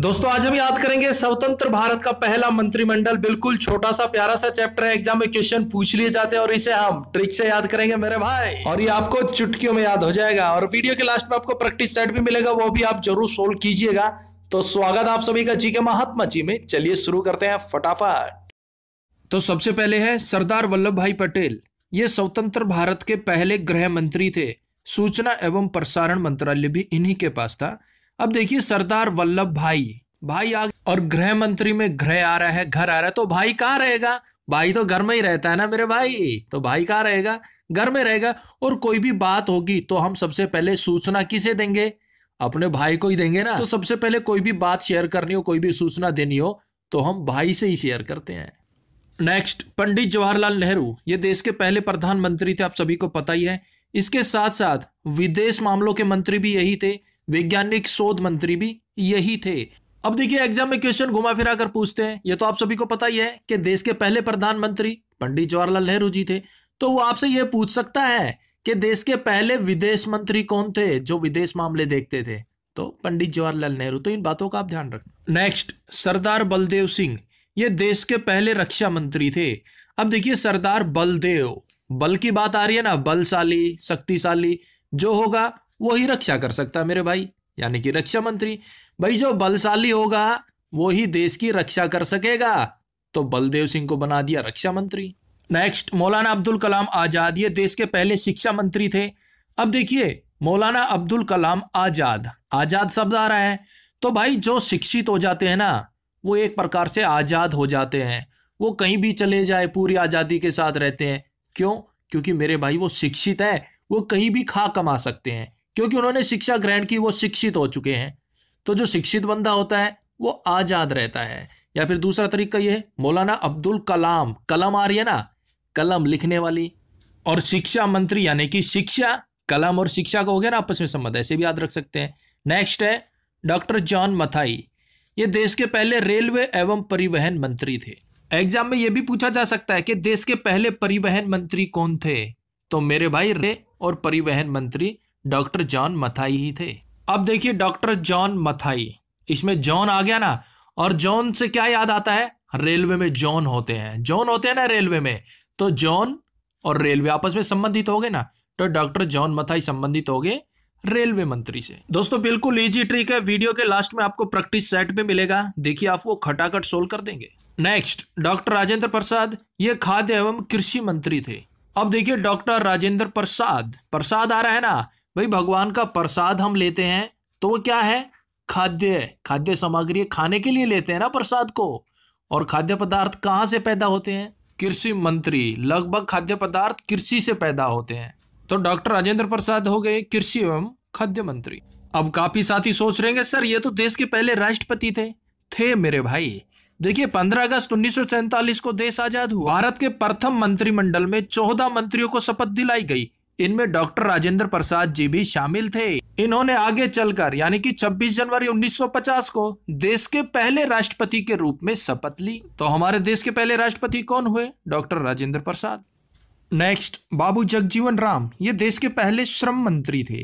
दोस्तों आज हम याद करेंगे स्वतंत्र भारत का पहला मंत्रिमंडल बिल्कुल छोटा सा प्यारा सा चैप्टर है एग्जाम में क्वेश्चन पूछ लिए जाते हैं और इसे हम ट्रिक से याद करेंगे मेरे भाई और ये आपको चुटकियों में याद हो जाएगा और वीडियो के लास्ट में आपको प्रैक्टिस सेट भी मिलेगा वो भी आप जरूर सोल्व कीजिएगा तो स्वागत आप सभी का जी के महात्मा जी में चलिए शुरू करते हैं फटाफट तो सबसे पहले है सरदार वल्लभ भाई पटेल ये स्वतंत्र भारत के पहले गृह मंत्री थे सूचना एवं प्रसारण मंत्रालय भी इन्हीं के पास था अब देखिए सरदार वल्लभ भाई भाई आ और गृह मंत्री में गृह आ रहा है घर आ रहा है तो भाई कहाँ रहेगा भाई तो घर में ही रहता है ना मेरे भाई तो भाई कहाँ रहेगा घर में रहेगा और कोई भी बात होगी तो हम सबसे पहले सूचना किसे देंगे अपने भाई को ही देंगे ना तो सबसे पहले कोई भी बात शेयर करनी हो कोई भी सूचना देनी हो तो हम भाई से ही शेयर करते हैं नेक्स्ट पंडित जवाहरलाल नेहरू ये देश के पहले प्रधानमंत्री थे आप सभी को पता ही है इसके साथ साथ विदेश मामलों के मंत्री भी यही थे वैज्ञानिक शोध मंत्री भी यही थे अब देखिए एग्जाम में क्वेश्चन घुमा फिरा कर पूछते हैं ये तो आप सभी को पता ही है कि देश के पहले प्रधानमंत्री पंडित जवाहरलाल नेहरू जी थे तो वो आपसे ये पूछ सकता है कि देश के पहले विदेश मंत्री कौन थे जो विदेश मामले देखते थे तो पंडित जवाहरलाल नेहरू तो इन बातों का आप ध्यान रखना नेक्स्ट सरदार बलदेव सिंह ये देश के पहले रक्षा मंत्री थे अब देखिए सरदार बलदेव बल की बात आ रही है ना बलशाली शक्तिशाली जो होगा वही रक्षा कर सकता मेरे भाई यानी कि रक्षा मंत्री भाई जो बलशाली होगा वो ही देश की रक्षा कर सकेगा तो बलदेव सिंह को बना दिया रक्षा मंत्री नेक्स्ट मौलाना अब्दुल कलाम आज़ाद ये देश के पहले शिक्षा मंत्री थे अब देखिए मौलाना अब्दुल कलाम आज़ाद आज़ाद शब्द आ रहा है तो भाई जो शिक्षित हो जाते हैं ना वो एक प्रकार से आज़ाद हो जाते हैं वो कहीं भी चले जाए पूरी आज़ादी के साथ रहते हैं क्यों क्योंकि मेरे भाई वो शिक्षित है वो कहीं भी खा कमा सकते हैं क्योंकि उन्होंने शिक्षा ग्रहण की वो शिक्षित हो चुके हैं तो जो शिक्षित बंदा होता है वो आज़ाद रहता है या फिर दूसरा तरीका ये है मौलाना अब्दुल कलाम कलम आ रही है ना कलम लिखने वाली और शिक्षा मंत्री यानी कि शिक्षा कलम और शिक्षा का हो गया ना आपस में संबंध ऐसे भी याद रख सकते हैं नेक्स्ट है डॉक्टर जॉन मथाई ये देश के पहले रेलवे एवं परिवहन मंत्री थे एग्जाम में ये भी पूछा जा सकता है कि देश के पहले परिवहन मंत्री कौन थे तो मेरे भाई रे और परिवहन मंत्री डॉक्टर जॉन मथाई ही थे अब देखिए डॉक्टर जॉन मथाई इसमें जॉन आ गया ना और जॉन से क्या याद आता है रेलवे में जॉन होते हैं जॉन होते हैं ना रेलवे में तो जॉन और रेलवे आपस में संबंधित हो गए ना तो डॉक्टर जॉन मथाई संबंधित हो गए रेलवे मंत्री से दोस्तों बिल्कुल इजी ट्रिक है वीडियो के लास्ट में आपको प्रैक्टिस सेट में मिलेगा देखिए आप वो खटाखट सोल्व कर देंगे नेक्स्ट डॉक्टर राजेंद्र प्रसाद ये खाद्य एवं कृषि मंत्री थे अब देखिए डॉक्टर राजेंद्र प्रसाद प्रसाद आ रहा है ना भाई भगवान का प्रसाद हम लेते हैं तो वो क्या है खाद्य खाद्य सामग्री खाने के लिए लेते हैं ना प्रसाद को और खाद्य पदार्थ कहाँ से पैदा होते हैं कृषि मंत्री लगभग खाद्य पदार्थ कृषि से पैदा होते हैं तो डॉक्टर राजेंद्र प्रसाद हो गए कृषि एवं खाद्य मंत्री अब काफी साथी सोच रहे हैं सर ये तो देश के पहले राष्ट्रपति थे थे मेरे भाई देखिए 15 अगस्त उन्नीस को देश आजाद हुआ भारत के प्रथम मंत्रिमंडल में चौदह मंत्रियों को शपथ दिलाई गई इनमें डॉक्टर राजेंद्र प्रसाद जी भी शामिल थे इन्होंने आगे चलकर यानी कि 26 जनवरी 1950 को देश के पहले राष्ट्रपति के रूप में शपथ ली तो हमारे देश के पहले राष्ट्रपति कौन हुए डॉक्टर राजेंद्र प्रसाद नेक्स्ट बाबू जगजीवन राम ये देश के पहले श्रम मंत्री थे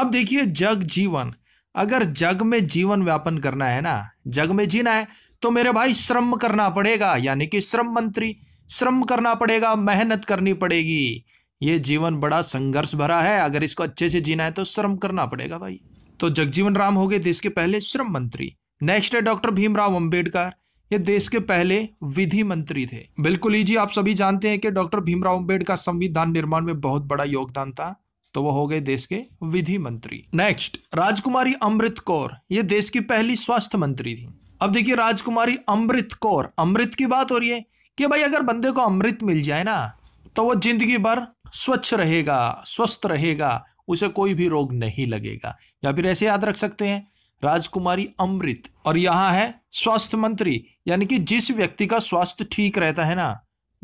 अब देखिए जग जीवन अगर जग में जीवन व्यापन करना है ना जग में जीना है तो मेरे भाई श्रम करना पड़ेगा यानी कि श्रम मंत्री श्रम करना पड़ेगा मेहनत करनी पड़ेगी ये जीवन बड़ा संघर्ष भरा है अगर इसको अच्छे से जीना है तो श्रम करना पड़ेगा भाई तो जगजीवन राम हो गए देश के पहले श्रम मंत्री नेक्स्ट है डॉक्टर भीमराव अंबेडकर ये देश के पहले विधि मंत्री थे बिल्कुल ही जी आप सभी जानते हैं कि डॉक्टर भीमराव अंबेडकर संविधान निर्माण में बहुत बड़ा योगदान था तो वो हो गए देश के विधि मंत्री नेक्स्ट राजकुमारी अमृत कौर ये देश की पहली स्वास्थ्य मंत्री थी अब देखिए राजकुमारी अमृत कौर अमृत की बात हो रही है कि भाई अगर बंदे को अमृत मिल जाए ना तो वो जिंदगी भर स्वच्छ रहेगा स्वस्थ रहेगा उसे कोई भी रोग नहीं लगेगा या फिर ऐसे याद रख सकते हैं राजकुमारी अमृत और यहाँ है स्वास्थ्य मंत्री यानी कि जिस व्यक्ति का स्वास्थ्य ठीक रहता है ना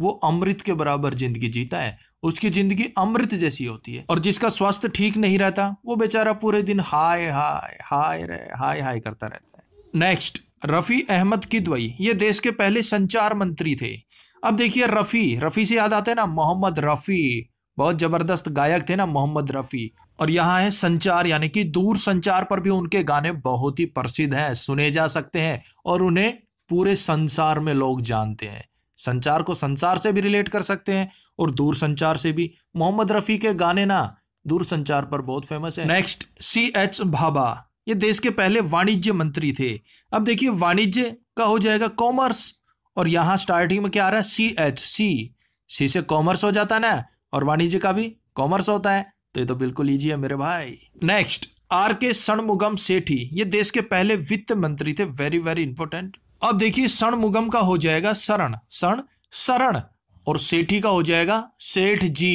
वो अमृत के बराबर जिंदगी जीता है उसकी जिंदगी अमृत जैसी होती है और जिसका स्वास्थ्य ठीक नहीं रहता वो बेचारा पूरे दिन हाय हाय हाय रे हाय हाय करता रहता है नेक्स्ट रफ़ी अहमद किदवई ये देश के पहले संचार मंत्री थे अब देखिए रफ़ी रफ़ी से याद आते हैं ना मोहम्मद रफ़ी बहुत ज़बरदस्त गायक थे ना मोहम्मद रफ़ी और यहाँ है संचार यानी कि दूर संचार पर भी उनके गाने बहुत ही प्रसिद्ध हैं सुने जा सकते हैं और उन्हें पूरे संसार में लोग जानते हैं संचार को संसार से भी रिलेट कर सकते हैं और दूर संचार से भी मोहम्मद रफ़ी के गाने ना दूर संचार पर बहुत फेमस है नेक्स्ट सी एच भाभा ये देश के पहले वाणिज्य मंत्री थे अब देखिए वाणिज्य का हो जाएगा कॉमर्स और यहाँ स्टार्टिंग में क्या आ रहा है सी एच सी सी से कॉमर्स हो जाता है ना और वाणिज्य का भी कॉमर्स होता है तो ये तो बिल्कुल ईजी है मेरे भाई नेक्स्ट आर के सणमुगम सेठी ये देश के पहले वित्त मंत्री थे वेरी वेरी इंपॉर्टेंट अब देखिए सणमुगम का हो जाएगा शरण सण शरण और सेठी का हो जाएगा सेठ जी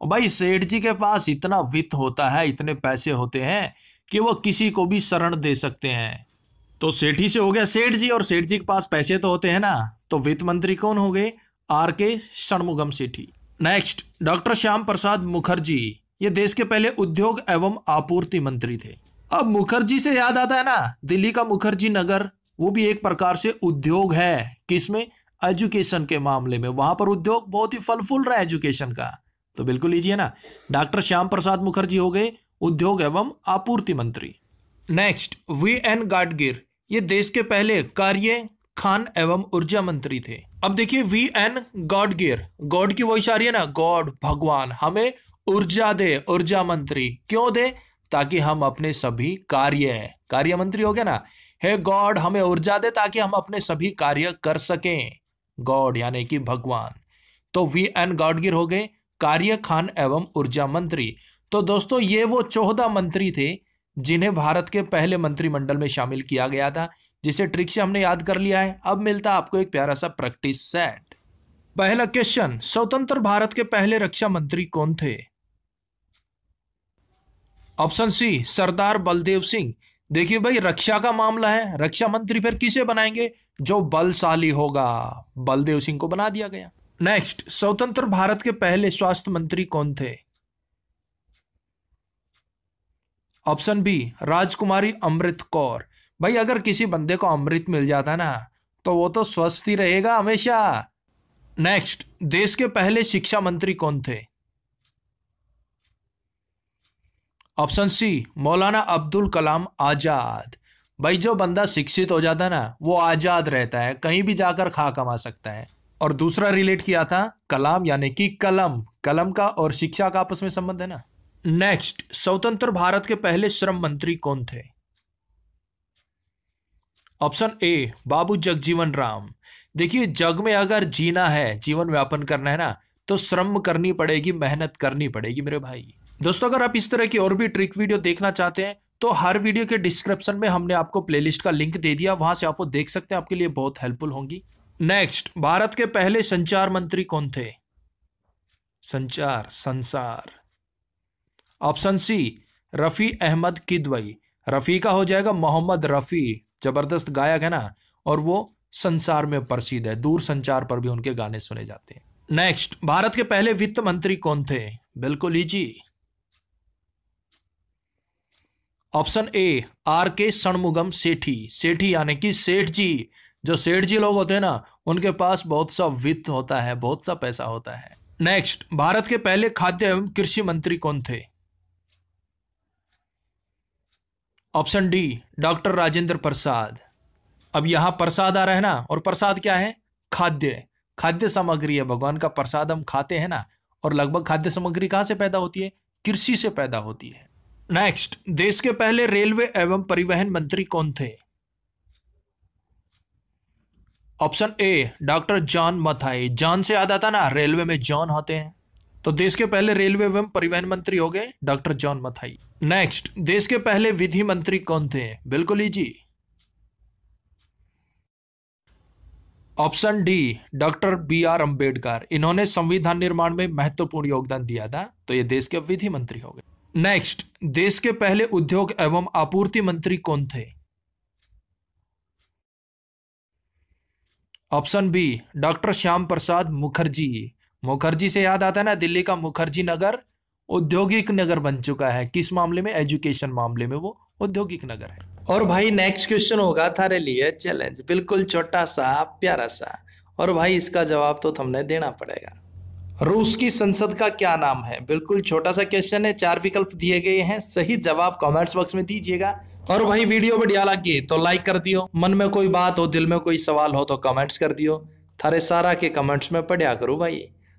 और भाई सेठ जी के पास इतना वित्त होता है इतने पैसे होते हैं कि वो किसी को भी शरण दे सकते हैं तो सेठी से हो गया सेठ जी और सेठ जी के पास पैसे तो होते हैं ना तो वित्त मंत्री कौन हो गए R K Shanmugam Chetty next doctor Shyam Prasad Mukherjee ये देश के पहले उद्योग एवं आपूर्ति मंत्री थे अब मुखर्जी से याद आता है ना दिल्ली का मुखर्जी नगर वो भी एक प्रकार से उद्योग है किसमें एजुकेशन के मामले में वहां पर उद्योग बहुत ही फूल रहा है एजुकेशन का तो बिल्कुल लीजिए ना डॉक्टर श्याम प्रसाद मुखर्जी हो गए उद्योग एवं आपूर्ति मंत्री नेक्स्ट वी एन गाडगिर ये देश के पहले कार्य खान एवं ऊर्जा मंत्री थे अब देखिए V N Gadgil god की वॉइस आ रही है ना गॉड भगवान हमें ऊर्जा दे ऊर्जा मंत्री क्यों दे ताकि हम अपने सभी कार्य कार्य मंत्री हो गया ना हे गॉड हमें ऊर्जा दे ताकि हम अपने सभी कार्य कर सकें गॉड यानी कि भगवान तो वी एन गॉडगिर हो गए कार्य खान एवं ऊर्जा मंत्री तो दोस्तों ये वो चौदह मंत्री थे जिन्हें भारत के पहले मंत्रिमंडल में शामिल किया गया था जिसे ट्रिक से हमने याद कर लिया है अब मिलता आपको एक प्यारा सा प्रैक्टिस सेट पहला क्वेश्चन स्वतंत्र भारत के पहले रक्षा मंत्री कौन थे ऑप्शन सी सरदार बलदेव सिंह देखिए भाई रक्षा का मामला है रक्षा मंत्री फिर किसे बनाएंगे जो बलशाली होगा बलदेव सिंह को बना दिया गया नेक्स्ट स्वतंत्र भारत के पहले स्वास्थ्य मंत्री कौन थे ऑप्शन बी राजकुमारी अमृत कौर भाई अगर किसी बंदे को अमृत मिल जाता ना तो वो तो स्वस्थ ही रहेगा हमेशा नेक्स्ट देश के पहले शिक्षा मंत्री कौन थे ऑप्शन सी मौलाना अब्दुल कलाम आज़ाद भाई जो बंदा शिक्षित हो जाता है ना वो आज़ाद रहता है कहीं भी जाकर खा कमा सकता है और दूसरा रिलेट किया था कलाम यानी कि कलम कलम का और शिक्षा का आपस में संबंध है ना नेक्स्ट स्वतंत्र भारत के पहले श्रम मंत्री कौन थे ऑप्शन ए बाबू जगजीवन राम देखिए जग में अगर जीना है जीवन व्यापन करना है ना तो श्रम करनी पड़ेगी मेहनत करनी पड़ेगी मेरे भाई दोस्तों अगर आप इस तरह की और भी ट्रिक वीडियो देखना चाहते हैं तो हर वीडियो के डिस्क्रिप्शन में हमने आपको प्लेलिस्ट का लिंक दे दिया वहां से आप वो देख सकते हैं आपके लिए बहुत हेल्पफुल होंगी नेक्स्ट भारत के पहले संचार मंत्री कौन थे संचार संसार ऑप्शन सी रफ़ी अहमद किदवई रफ़ी का हो जाएगा मोहम्मद रफ़ी ज़बरदस्त गायक है ना और वो संसार में प्रसिद्ध है दूर संचार पर भी उनके गाने सुने जाते हैं नेक्स्ट भारत के पहले वित्त मंत्री कौन थे बिल्कुल ही जी ऑप्शन ए आर के सणमुगम सेठी सेठी यानी कि सेठ जी जो सेठ जी लोग होते हैं ना उनके पास बहुत सा वित्त होता है बहुत सा पैसा होता है नेक्स्ट भारत के पहले खाद्य एवं कृषि मंत्री कौन थे option D doctor Rajendra Prasad अब यहां प्रसाद आ रहा है ना और प्रसाद क्या है खाद्य खाद्य सामग्री है भगवान का प्रसाद हम खाते हैं ना और लगभग खाद्य सामग्री कहाँ से पैदा होती है कृषि से पैदा होती है नेक्स्ट देश के पहले रेलवे एवं परिवहन मंत्री कौन थे option A doctor John Matthai John से याद आता ना रेलवे में जॉन होते हैं तो देश के पहले रेलवे एवं परिवहन मंत्री हो गए डॉक्टर जॉन मथाई नेक्स्ट देश के पहले विधि मंत्री कौन थे बिल्कुल ही जी option D doctor B R Ambedkar इन्होंने संविधान निर्माण में महत्वपूर्ण योगदान दिया था तो ये देश के विधि मंत्री हो गए नेक्स्ट देश के पहले उद्योग एवं आपूर्ति मंत्री कौन थे option B doctor Shyam Prasad Mukherjee Mukherjee से याद आता है ना दिल्ली का मुखर्जी नगर औद्योगिक नगर बन चुका है किस मामले में एजुकेशन मामले में वो औद्योगिक नगर है और भाई नेक्स्ट क्वेश्चन होगा थारे लिए चैलेंज बिल्कुल छोटा सा प्यारा सा और भाई इसका जवाब तो तुमने देना पड़ेगा रूस की संसद का क्या नाम है बिल्कुल छोटा सा क्वेश्चन है चार विकल्प दिए गए हैं सही जवाब कमेंट्स बॉक्स में दीजिएगा और भाई वीडियो बढ़िया लगे तो लाइक कर दियो मन में कोई बात हो दिल में कोई सवाल हो तो कमेंट्स कर दियो थारे सारा के कमेंट्स में पढ़िया करो भाई